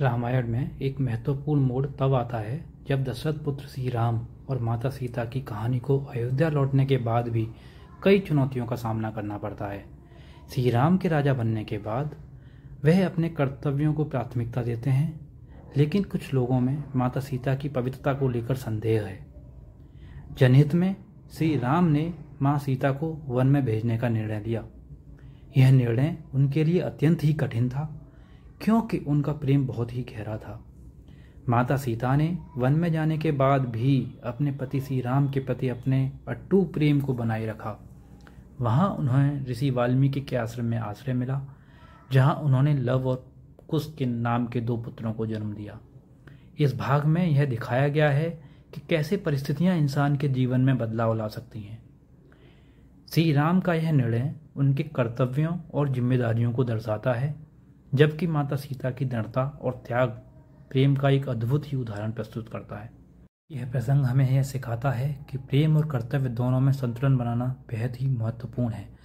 रामायण में एक महत्वपूर्ण मोड़ तब आता है जब दशरथ पुत्र श्री राम और माता सीता की कहानी को अयोध्या लौटने के बाद भी कई चुनौतियों का सामना करना पड़ता है श्री राम के राजा बनने के बाद वह अपने कर्तव्यों को प्राथमिकता देते हैं लेकिन कुछ लोगों में माता सीता की पवित्रता को लेकर संदेह है जनहित में श्री राम ने माँ सीता को वन में भेजने का निर्णय लिया यह निर्णय उनके लिए अत्यंत ही कठिन था क्योंकि उनका प्रेम बहुत ही गहरा था माता सीता ने वन में जाने के बाद भी अपने पति श्री राम के प्रति अपने अट्टू प्रेम को बनाए रखा वहाँ उन्हें ऋषि वाल्मीकि के आश्रम में आश्रय मिला जहाँ उन्होंने लव और कुश के नाम के दो पुत्रों को जन्म दिया इस भाग में यह दिखाया गया है कि कैसे परिस्थितियाँ इंसान के जीवन में बदलाव ला सकती हैं श्री राम का यह निर्णय उनके कर्तव्यों और जिम्मेदारियों को दर्शाता है जबकि माता सीता की दृढ़ता और त्याग प्रेम का एक अद्भुत ही उदाहरण प्रस्तुत करता है यह प्रसंग हमें यह सिखाता है कि प्रेम और कर्तव्य दोनों में संतुलन बनाना बेहद ही महत्वपूर्ण है